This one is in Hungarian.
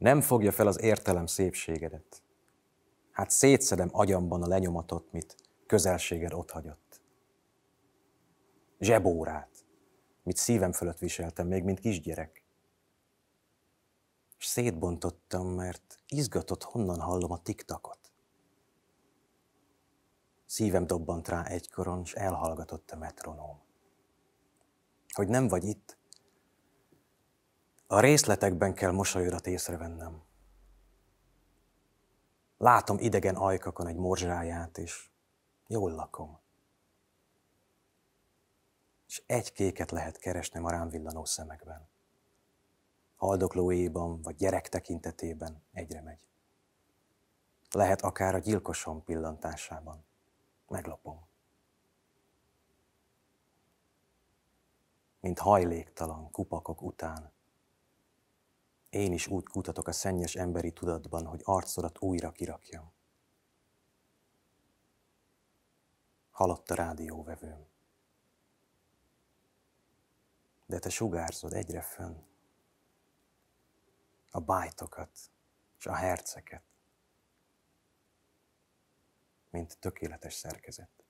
nem fogja fel az értelem szépségedet. Hát szétszedem agyamban a lenyomatot, mit közelséged otthagyott. Zsebórát, mit szívem fölött viseltem még, mint kisgyerek. És szétbontottam, mert izgatott, honnan hallom a tiktakot. Szívem dobbant rá egykoron, és elhallgatott a metronóm. Hogy nem vagy itt, a részletekben kell mosolyodat észrevennem. Látom idegen ajkakon egy morzsáját, és jól lakom. És egy kéket lehet keresnem a rám villanó szemekben. Haldoklóéban vagy gyerek tekintetében egyre megy. Lehet akár a gyilkosom pillantásában. Meglopom. Mint hajléktalan kupakok után én is úgy kutatok a szennyes emberi tudatban, hogy arcodat újra kirakjam. Haladt a rádióvevőm. De te sugárzod egyre fönn. A bájtokat és a herceket, mint tökéletes szerkezet.